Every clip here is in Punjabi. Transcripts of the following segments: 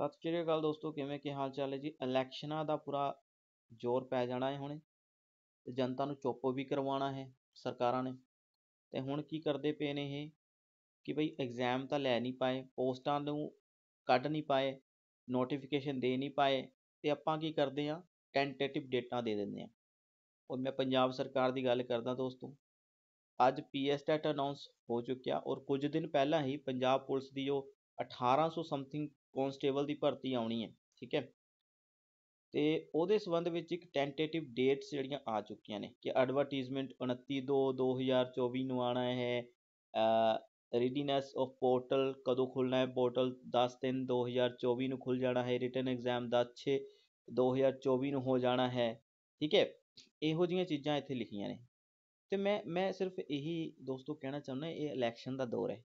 ਸਤਿ ਸ਼੍ਰੀ ਅਕਾਲ ਦੋਸਤੋ ਕਿਵੇਂ ਕੀ ਹਾਲ ਚਾਲ ਹੈ ਜੀ ਇਲੈਕਸ਼ਨਾਂ ਦਾ ਪੂਰਾ ਜ਼ੋਰ ਪੈ ਜਾਣਾ ਹੈ ਹੁਣੇ ਤੇ ਜਨਤਾ ਨੂੰ ਚੁੱਪ ਵੀ ਕਰਵਾਉਣਾ ਹੈ ਸਰਕਾਰਾਂ ਨੇ ਤੇ ਹੁਣ ਕੀ ਕਰਦੇ ਪਏ ਨੇ ਇਹ ਕਿ ਭਈ ਐਗਜ਼ਾਮ ਤਾਂ ਲੈ ਨਹੀਂ ਪਾਏ ਪੋਸਟਾਂ ਨੂੰ ਕੱਢ ਨਹੀਂ ਪਾਏ ਨੋਟੀਫਿਕੇਸ਼ਨ ਦੇ ਨਹੀਂ ਪਾਏ ਤੇ ਆਪਾਂ ਕੀ ਕਰਦੇ ਆ ਟੈਂਟੇਟਿਵ ਡੇਟਾ ਦੇ ਦਿੰਦੇ ਆ ਉਹ ਮੈਂ ਪੰਜਾਬ ਸਰਕਾਰ ਦੀ ਗੱਲ ਕਰਦਾ ਦੋਸਤੋ ਅੱਜ ਪੀਐਸਟੈਟ ਅਨਾਉਂਸ ਹੋ ਚੁੱਕਿਆ ਔਰ ਕੁਝ ਦਿਨ ਪਹਿਲਾਂ ਹੀ ਪੰਜਾਬ ਪੁਲਿਸ ਦੀ ਜੋ 1800 ਸਮਥਿੰਗ ਕੋਂਸਟੇਬਲ ਦੀ ਭਰਤੀ ਆਉਣੀ ਹੈ ਠੀਕ ਹੈ ਤੇ ਉਹਦੇ ਸੰਬੰਧ ਵਿੱਚ ਇੱਕ ਟੈਂਟੇਟਿਵ ਡੇਟਸ ਜਿਹੜੀਆਂ ਆ ਚੁੱਕੀਆਂ ਨੇ ਕਿ ਐਡਵਰਟਾਈਜ਼ਮੈਂਟ ਦੋ 2024 ਨੂੰ ਆਣਾ ਹੈ ਰੀਡੀਨੈਸ ਆਫ ਪੋਰਟਲ ਕਦੋਂ ਖੁੱਲਣਾ ਹੈ ਪੋਰਟਲ 10 ਤਿੰਨ 2024 ਨੂੰ ਖੁੱਲ ਜਾਣਾ ਹੈ ਰਿਟਨ ਐਗਜ਼ਾਮ 10 10/6/2024 ਨੂੰ ਹੋ ਜਾਣਾ ਹੈ ਠੀਕ ਹੈ ਇਹੋ ਜਿਹੀਆਂ ਚੀਜ਼ਾਂ ਇੱਥੇ ਲਿਖੀਆਂ ਨੇ ਤੇ ਮੈਂ ਮੈਂ ਸਿਰਫ ਇਹੀ ਦੋਸਤੋ ਕਹਿਣਾ ਚਾਹੁੰਦਾ ਇਹ ਇਲੈਕਸ਼ਨ ਦਾ ਦੌਰ ਹੈ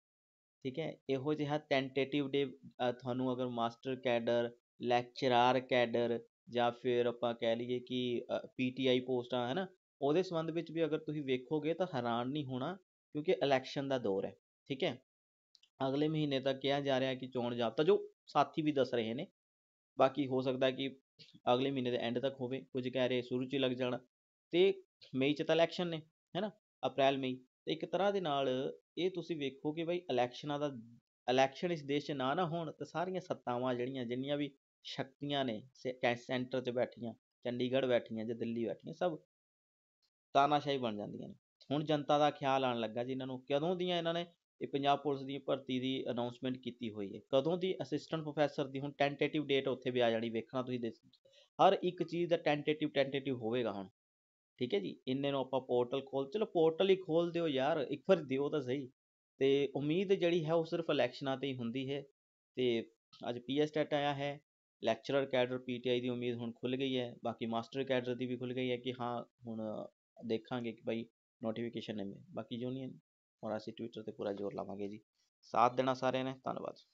ਠੀਕ ਹੈ ਇਹੋ ਜਿਹਾ ਟੈਂਟੇਟਿਵ ਡੇ ਤੁਹਾਨੂੰ ਅਗਰ ਮਾਸਟਰ ਕੈਡਰ ਲੈਕਚਰਾਰ ਕੈਡਰ ਜਾਂ ਫਿਰ ਆਪਾਂ ਕਹਿ ਲਈਏ ਕਿ ਪੀਟੀਆਈ ਪੋਸਟਾਂ ਹੈ ਨਾ ਉਹਦੇ ਸੰਬੰਧ ਵਿੱਚ ਵੀ ਅਗਰ ਤੁਸੀਂ ਵੇਖੋਗੇ ਤਾਂ ਹੈਰਾਨ ਨਹੀਂ ਹੋਣਾ ਕਿਉਂਕਿ ਇਲੈਕਸ਼ਨ ਦਾ ਦੌਰ ਹੈ ਠੀਕ ਹੈ ਅਗਲੇ ਮਹੀਨੇ ਤੱਕ ਕਿਹਾ ਜਾ ਰਿਹਾ ਕਿ ਚੋਣ ਜਾਬਤਾ ਜੋ ਸਾਥੀ ਵੀ ਦੱਸ ਰਹੇ ਨੇ ਬਾਕੀ ਹੋ ਸਕਦਾ ਕਿ ਅਗਲੇ ਮਹੀਨੇ ਦੇ ਐਂਡ ਤੱਕ ਹੋਵੇ ਕੁਝ ਕਹਿ ਰਹੇ ਸ਼ੁਰੂ 'ਚ ਹੀ ਲੱਗ ਜਾਣਾ ਤੇ ਮਈ 'ਚ ਤਾਂ ਇਲੈਕਸ਼ਨ ਨੇ ਹੈ ਨਾ ਅਪ੍ਰੈਲ ਮਈ ਤੇ ਇੱਕ ਤਰ੍ਹਾਂ ਦੇ ਨਾਲ ਇਹ ਤੁਸੀਂ ਵੇਖੋ ਕਿ ਬਈ ਇਲੈਕਸ਼ਨਾਂ ਦਾ ਇਲੈਕਸ਼ਨ ਇਸ ਦੇਸ਼ 'ਚ ਨਾ ਨਾ ਹੋਣ ਤਾਂ ਸਾਰੀਆਂ ਸੱਤਾਵਾਂ ਜਿਹੜੀਆਂ ਜਿੰਨੀਆਂ ਵੀ ਸ਼ਕਤੀਆਂ ਨੇ ਸੈਂਟਰ 'ਚ ਬੈਠੀਆਂ ਚੰਡੀਗੜ੍ਹ ਬੈਠੀਆਂ ਜਾਂ ਦਿੱਲੀ ਬੈਠੀਆਂ ਸਭ ਤਾਨਾਸ਼ਾਹੀ ਬਣ ਜਾਂਦੀਆਂ ਨੇ ਹੁਣ ਜਨਤਾ ਦਾ ਖਿਆਲ ਆਉਣ ਲੱਗਾ ਜੀ ਇਹਨਾਂ ਨੂੰ ਕਦੋਂ ਦੀਆਂ ਇਹਨਾਂ ਨੇ ਇਹ ਪੰਜਾਬ ਪੁਲਿਸ ਦੀ ਭਰਤੀ ਦੀ ਅਨਾਊਂਸਮੈਂਟ ਕੀਤੀ ਹੋਈ ਹੈ ਕਦੋਂ ਦੀ ਅਸਿਸਟੈਂਟ ਪ੍ਰੋਫੈਸਰ ਦੀ ਹੁਣ ਟੈਂਟੇਟਿਵ ਡੇਟ ਉੱਥੇ ਵੀ ਆ ਜਾਣੀ ਵੇਖਣਾ ਤੁਸੀਂ ਹਰ ਇੱਕ ਚੀਜ਼ ਦਾ ਟੈਂਟੇਟਿਵ ਟੈਂਟੇਟਿਵ ਹੋਵੇਗਾ ਹੁਣ ਠੀਕ ਹੈ ਜੀ ਇੰਨੇ ਨੂੰ ਆਪਾਂ ਪੋਰਟਲ ਖੋਲ ਚਲੋ ਪੋਰਟਲ ਹੀ ਖੋਲ ਦਿਓ ਯਾਰ ਇੱਕ ਵਾਰ ਦਿਓ ਤਾਂ ਸਹੀ ਤੇ ਉਮੀਦ ਜਿਹੜੀ ਹੈ ਉਹ ਸਿਰਫ ਇਲੈਕਸ਼ਨਾਂ ਤੇ ਹੀ ਹੁੰਦੀ ਹੈ ਤੇ ਅੱਜ ਪੀਐਸ ਟੈਟ ਆਇਆ ਹੈ ਲੈਕਚਰਰ ਕੈਡਰ ਪੀਟੀਆਈ ਦੀ ਉਮੀਦ ਹੁਣ ਖੁੱਲ ਗਈ ਹੈ ਬਾਕੀ ਮਾਸਟਰ ਕੈਡਰ ਦੀ ਵੀ ਖੁੱਲ ਗਈ ਹੈ ਕਿ ਹਾਂ ਹੁਣ ਦੇਖਾਂਗੇ ਕਿ ਭਾਈ ਨੋਟੀਫਿਕੇਸ਼ਨ ਨੇ ਬਾਕੀ ਯੂਨੀਅਨ ਔਰ ਅਸੀਂ ਟਵਿੱਟਰ ਤੇ ਪੂਰਾ ਜ਼ੋਰ ਲਾਵਾਂਗੇ ਜੀ ਸਾਥ ਦੇਣਾ ਸਾਰਿਆਂ ਨੇ ਧੰਨਵਾਦ